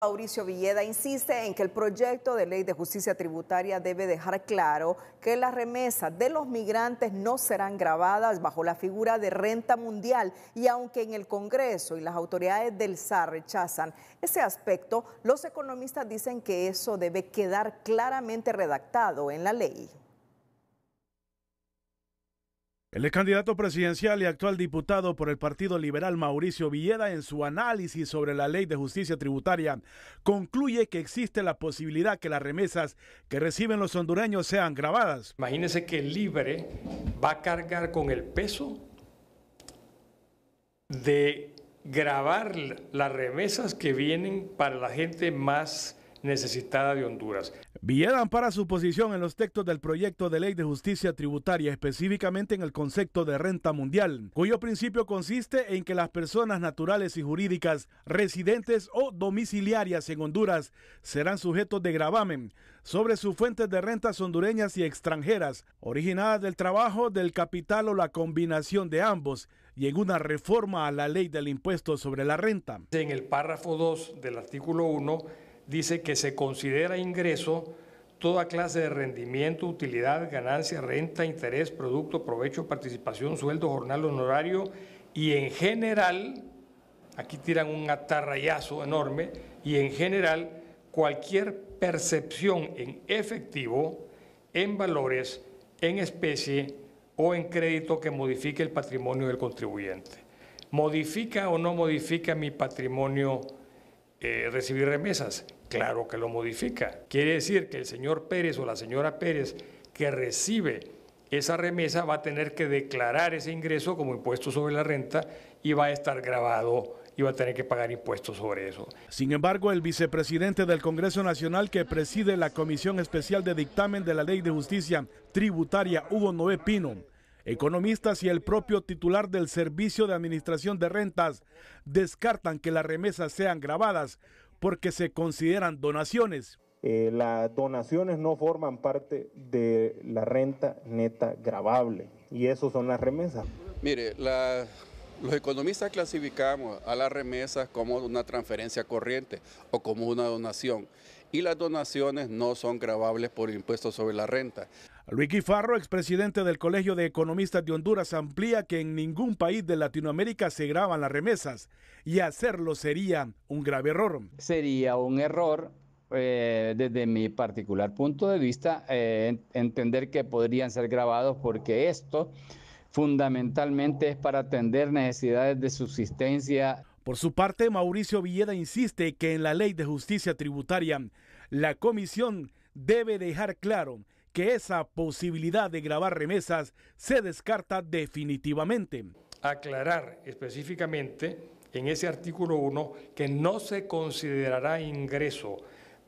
Mauricio Villeda insiste en que el proyecto de ley de justicia tributaria debe dejar claro que las remesas de los migrantes no serán grabadas bajo la figura de renta mundial y aunque en el Congreso y las autoridades del SAR rechazan ese aspecto, los economistas dicen que eso debe quedar claramente redactado en la ley. El ex candidato presidencial y actual diputado por el Partido Liberal Mauricio Villeda en su análisis sobre la ley de justicia tributaria concluye que existe la posibilidad que las remesas que reciben los hondureños sean grabadas. Imagínense que el Libre va a cargar con el peso de grabar las remesas que vienen para la gente más necesitada de Honduras. Villeda para su posición en los textos del proyecto de ley de justicia tributaria, específicamente en el concepto de renta mundial, cuyo principio consiste en que las personas naturales y jurídicas residentes o domiciliarias en Honduras serán sujetos de gravamen sobre sus fuentes de rentas hondureñas y extranjeras, originadas del trabajo, del capital o la combinación de ambos, y en una reforma a la ley del impuesto sobre la renta. En el párrafo 2 del artículo 1, dice que se considera ingreso toda clase de rendimiento, utilidad, ganancia, renta, interés, producto, provecho, participación, sueldo, jornal, honorario y en general, aquí tiran un atarrayazo enorme, y en general cualquier percepción en efectivo, en valores, en especie o en crédito que modifique el patrimonio del contribuyente. ¿Modifica o no modifica mi patrimonio eh, recibir remesas. Claro que lo modifica. Quiere decir que el señor Pérez o la señora Pérez que recibe esa remesa va a tener que declarar ese ingreso como impuesto sobre la renta y va a estar grabado y va a tener que pagar impuestos sobre eso. Sin embargo, el vicepresidente del Congreso Nacional que preside la Comisión Especial de Dictamen de la Ley de Justicia Tributaria, Hugo Noé Pino, Economistas y el propio titular del Servicio de Administración de Rentas descartan que las remesas sean grabadas porque se consideran donaciones. Eh, las donaciones no forman parte de la renta neta grabable y eso son las remesas. Mire, los economistas clasificamos a las remesas como una transferencia corriente o como una donación y las donaciones no son grabables por impuestos sobre la renta. Luis Farro, expresidente del Colegio de Economistas de Honduras, amplía que en ningún país de Latinoamérica se graban las remesas y hacerlo sería un grave error. Sería un error eh, desde mi particular punto de vista, eh, entender que podrían ser grabados porque esto fundamentalmente es para atender necesidades de subsistencia. Por su parte, Mauricio Villeda insiste que en la ley de justicia tributaria, la comisión debe dejar claro que esa posibilidad de grabar remesas se descarta definitivamente. Aclarar específicamente en ese artículo 1 que no se considerará ingreso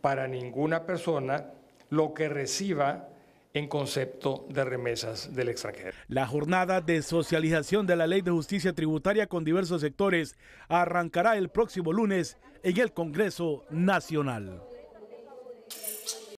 para ninguna persona lo que reciba en concepto de remesas del extranjero. La jornada de socialización de la Ley de Justicia Tributaria con diversos sectores arrancará el próximo lunes en el Congreso Nacional.